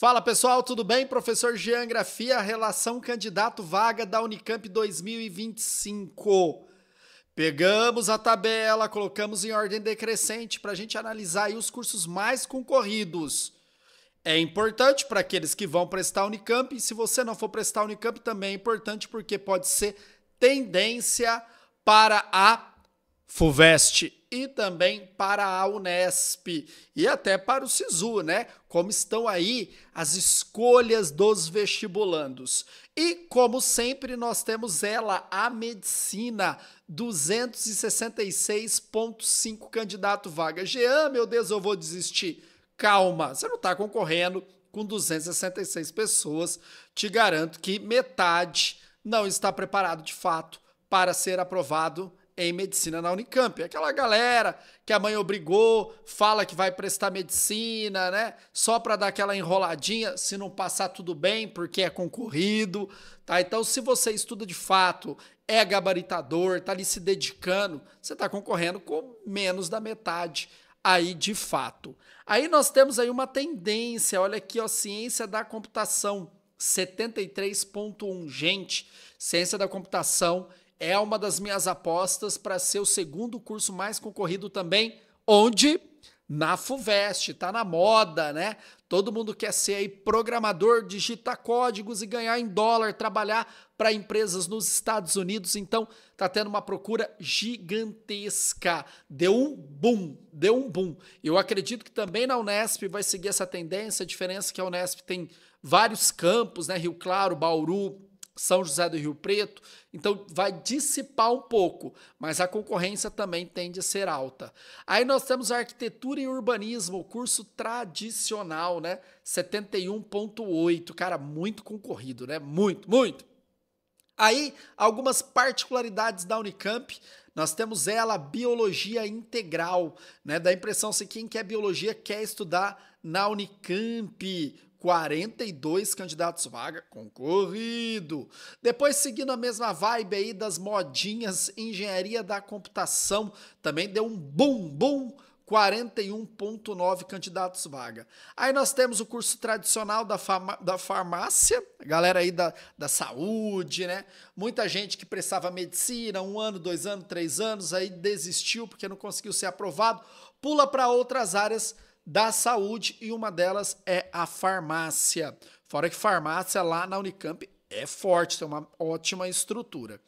Fala pessoal, tudo bem? Professor Jean Grafia, relação candidato-vaga da Unicamp 2025. Pegamos a tabela, colocamos em ordem decrescente para a gente analisar os cursos mais concorridos. É importante para aqueles que vão prestar Unicamp, e se você não for prestar Unicamp também é importante porque pode ser tendência para a FUVEST e também para a Unesp e até para o SISU, né? Como estão aí as escolhas dos vestibulandos. E como sempre, nós temos ela, a medicina, 266,5 candidato vaga. Jean, meu Deus, eu vou desistir. Calma, você não está concorrendo com 266 pessoas. Te garanto que metade não está preparado de fato para ser aprovado em medicina na Unicamp. É aquela galera que a mãe obrigou, fala que vai prestar medicina, né? Só para dar aquela enroladinha, se não passar tudo bem, porque é concorrido, tá? Então, se você estuda de fato, é gabaritador, tá ali se dedicando, você tá concorrendo com menos da metade aí de fato. Aí nós temos aí uma tendência, olha aqui, ó, ciência da computação 73.1. Gente, ciência da computação é uma das minhas apostas para ser o segundo curso mais concorrido também, onde na Fuvest, tá na moda, né? Todo mundo quer ser aí programador, digitar códigos e ganhar em dólar, trabalhar para empresas nos Estados Unidos, então tá tendo uma procura gigantesca. Deu um boom, deu um boom. Eu acredito que também na Unesp vai seguir essa tendência, a diferença é que a Unesp tem vários campos, né? Rio Claro, Bauru, são José do Rio Preto, então vai dissipar um pouco, mas a concorrência também tende a ser alta. Aí nós temos a arquitetura e urbanismo, o curso tradicional, né? 71.8, cara, muito concorrido, né? Muito, muito. Aí algumas particularidades da Unicamp, nós temos ela biologia integral, né? Dá a impressão se assim, quem quer biologia quer estudar na Unicamp, 42 candidatos vaga, concorrido. Depois, seguindo a mesma vibe aí das modinhas, engenharia da computação também deu um boom, boom. 41,9 candidatos vaga. Aí nós temos o curso tradicional da, farma, da farmácia, galera aí da, da saúde, né? Muita gente que prestava medicina, um ano, dois anos, três anos, aí desistiu porque não conseguiu ser aprovado, pula para outras áreas da saúde e uma delas é a farmácia. Fora que farmácia lá na Unicamp é forte, tem uma ótima estrutura.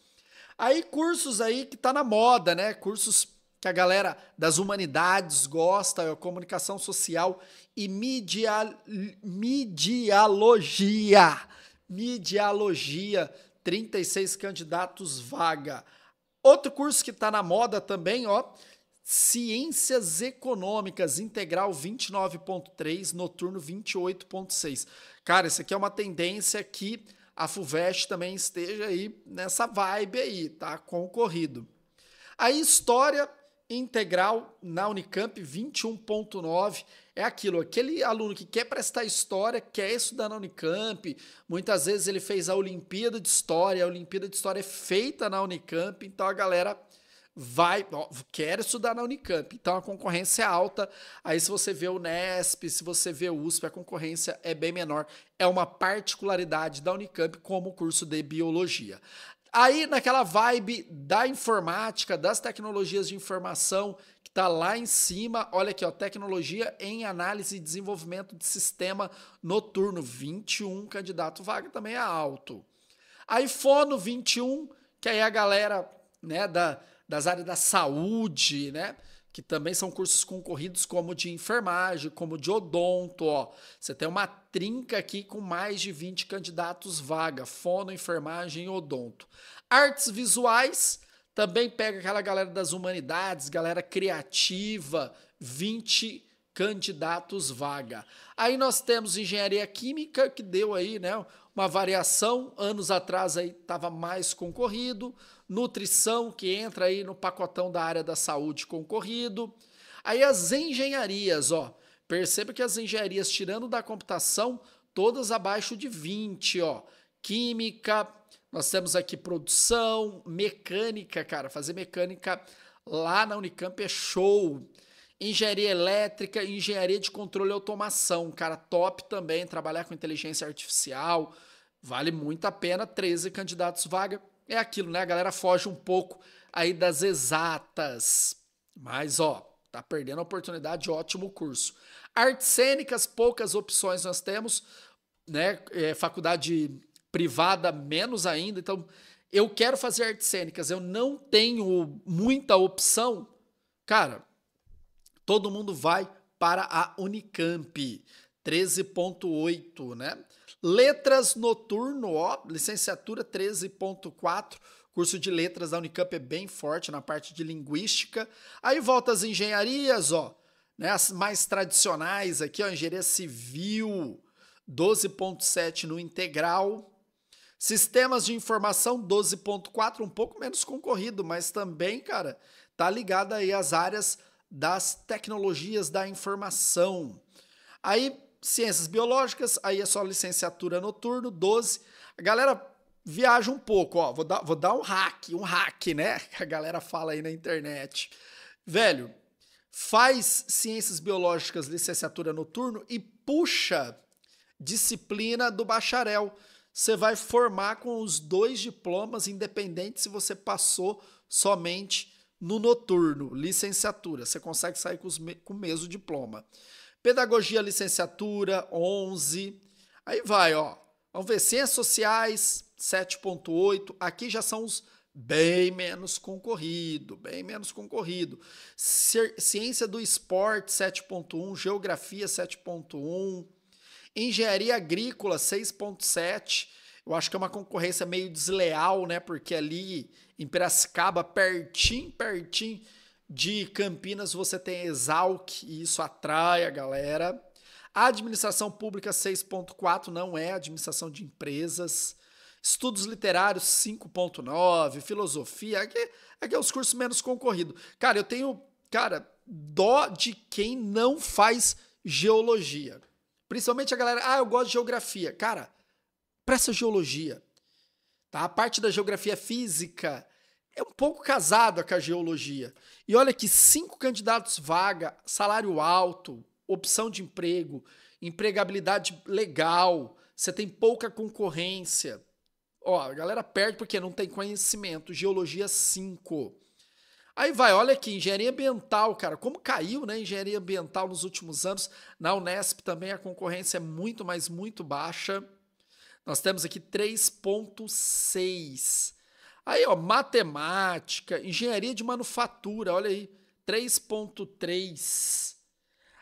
Aí cursos aí que tá na moda, né? Cursos que a galera das humanidades gosta, é comunicação social e media, medialogia. Medialogia, 36 candidatos vaga. Outro curso que tá na moda também, ó, Ciências Econômicas, integral 29.3, noturno 28.6. Cara, isso aqui é uma tendência que a FUVEST também esteja aí nessa vibe aí, tá? Concorrido. A História Integral na Unicamp 21.9 é aquilo, aquele aluno que quer prestar história, quer estudar na Unicamp, muitas vezes ele fez a Olimpíada de História, a Olimpíada de História é feita na Unicamp, então a galera vai, ó, quer estudar na Unicamp. Então a concorrência é alta. Aí se você vê o Nesp, se você vê o USP, a concorrência é bem menor. É uma particularidade da Unicamp como curso de biologia. Aí naquela vibe da informática, das tecnologias de informação, que tá lá em cima, olha aqui, ó, tecnologia em análise e desenvolvimento de sistema noturno, 21 candidato vaga também é alto. Aí fono 21, que aí a galera, né, da das áreas da saúde, né? Que também são cursos concorridos, como de enfermagem, como de odonto. Ó. Você tem uma trinca aqui com mais de 20 candidatos vaga, fono, enfermagem e odonto. Artes visuais, também pega aquela galera das humanidades, galera criativa, 20 candidatos vaga. Aí nós temos engenharia química, que deu aí, né? uma variação. Anos atrás aí estava mais concorrido. Nutrição, que entra aí no pacotão da área da saúde concorrido. Aí as engenharias, ó. Perceba que as engenharias, tirando da computação, todas abaixo de 20, ó. Química, nós temos aqui produção, mecânica, cara. Fazer mecânica lá na Unicamp é show. Engenharia elétrica, engenharia de controle e automação, cara, top também, trabalhar com inteligência artificial, vale muito a pena, 13 candidatos vaga, é aquilo, né? A galera foge um pouco aí das exatas, mas ó, tá perdendo a oportunidade, ótimo curso. Artes cênicas, poucas opções nós temos, né? É, faculdade privada, menos ainda, então eu quero fazer artes cênicas, eu não tenho muita opção, cara, todo mundo vai para a Unicamp, 13.8, né? Letras noturno, ó, licenciatura 13.4, curso de letras da Unicamp é bem forte na parte de linguística. Aí volta as engenharias, ó, né, as mais tradicionais aqui, ó, engenharia civil, 12.7 no integral. Sistemas de informação 12.4, um pouco menos concorrido, mas também, cara, tá ligado aí às áreas das tecnologias da informação. Aí, ciências biológicas, aí é só licenciatura noturno, 12. A galera viaja um pouco, ó. Vou dar, vou dar um hack, um hack, né? Que a galera fala aí na internet. Velho, faz ciências biológicas, licenciatura noturno e puxa disciplina do bacharel. Você vai formar com os dois diplomas, independente se você passou somente no noturno, licenciatura, você consegue sair com, com o mesmo diploma. Pedagogia, licenciatura, 11. Aí vai, ó. Vamos ver, ciências sociais, 7.8. Aqui já são os bem menos concorrido, bem menos concorrido. Ciência do esporte, 7.1. Geografia, 7.1. Engenharia agrícola, 6.7 eu acho que é uma concorrência meio desleal, né? Porque ali em Piracicaba, pertinho, pertinho de Campinas, você tem Exalc e isso atrai a galera. A administração pública 6.4 não é administração de empresas. Estudos literários 5.9, filosofia, aqui, é aqui é, é os cursos menos concorridos. Cara, eu tenho, cara, dó de quem não faz geologia. Principalmente a galera, ah, eu gosto de geografia. Cara, para essa geologia. Tá? A parte da geografia física é um pouco casada com a geologia. E olha que cinco candidatos vaga, salário alto, opção de emprego, empregabilidade legal, você tem pouca concorrência. Ó, a galera perde porque não tem conhecimento. Geologia 5. Aí vai, olha aqui, engenharia ambiental, cara, como caiu, né? Engenharia ambiental nos últimos anos. Na Unesp também a concorrência é muito, mas muito baixa. Nós temos aqui 3,6. Aí, ó, matemática, engenharia de manufatura, olha aí, 3,3.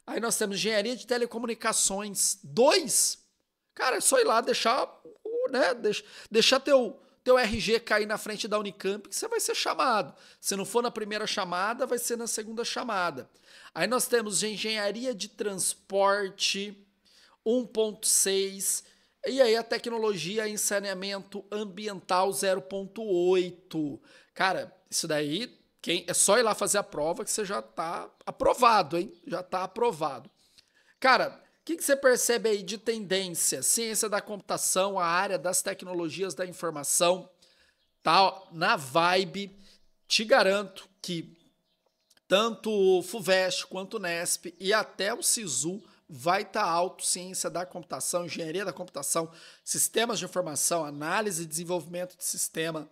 Aí nós temos engenharia de telecomunicações, 2. Cara, é só ir lá deixar, né, deixa deixar teu, teu RG cair na frente da Unicamp que você vai ser chamado. Se não for na primeira chamada, vai ser na segunda chamada. Aí nós temos engenharia de transporte, 1.6 e aí a tecnologia em saneamento ambiental 0.8. Cara, isso daí quem é só ir lá fazer a prova que você já está aprovado, hein? Já está aprovado. Cara, o que, que você percebe aí de tendência? Ciência da computação, a área das tecnologias da informação, tá na vibe. Te garanto que tanto o FUVEST quanto o NESP e até o SISU vai estar tá alto ciência da computação, engenharia da computação, sistemas de informação, análise e desenvolvimento de sistema.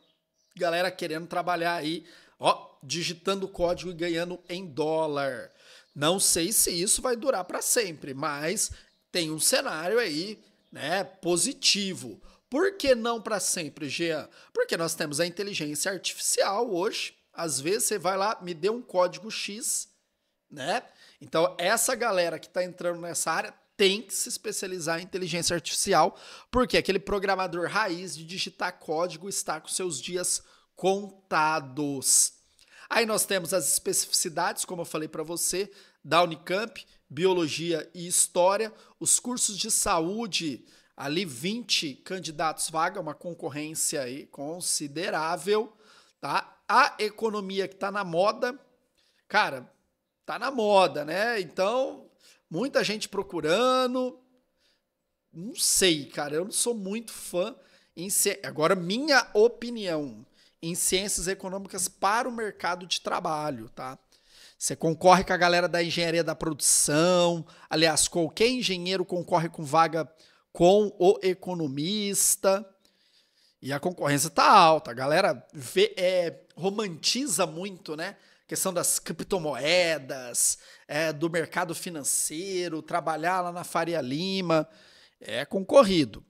Galera querendo trabalhar aí, ó, digitando código e ganhando em dólar. Não sei se isso vai durar para sempre, mas tem um cenário aí, né, positivo. Por que não para sempre, Jean? Porque nós temos a inteligência artificial hoje. Às vezes você vai lá, me dê um código X, né? Então, essa galera que está entrando nessa área tem que se especializar em inteligência artificial, porque aquele programador raiz de digitar código está com seus dias contados. Aí nós temos as especificidades, como eu falei para você, da Unicamp, biologia e história, os cursos de saúde, ali 20 candidatos vaga, uma concorrência aí considerável, tá? A economia que está na moda, cara, tá na moda, né? Então, muita gente procurando. Não sei, cara, eu não sou muito fã em ci... agora minha opinião em ciências econômicas para o mercado de trabalho, tá? Você concorre com a galera da engenharia da produção, aliás, qualquer engenheiro concorre com vaga com o economista. E a concorrência tá alta. A galera vê, é, romantiza muito, né? questão das criptomoedas, é, do mercado financeiro, trabalhar lá na Faria Lima, é concorrido.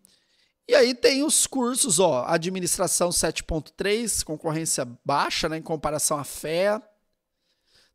E aí tem os cursos, ó, administração 7.3, concorrência baixa, né, em comparação à fé.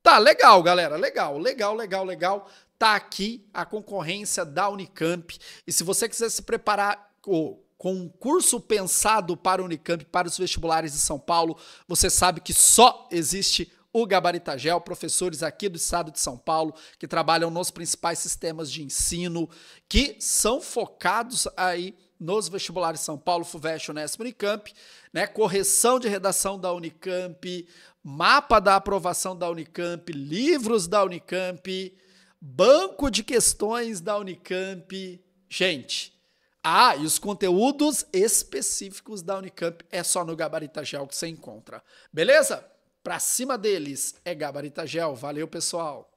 Tá, legal, galera, legal, legal, legal, legal. Tá aqui a concorrência da Unicamp. E se você quiser se preparar com um curso pensado para a Unicamp, para os vestibulares de São Paulo, você sabe que só existe o Gabaritagel, professores aqui do estado de São Paulo, que trabalham nos principais sistemas de ensino, que são focados aí nos vestibulares São Paulo, FUVEST, Unesp, Unicamp, né? correção de redação da Unicamp, mapa da aprovação da Unicamp, livros da Unicamp, banco de questões da Unicamp. Gente, ah, e os conteúdos específicos da Unicamp é só no Gabarita Gel que você encontra. Beleza? Pra cima deles é Gabarita Gel. Valeu, pessoal!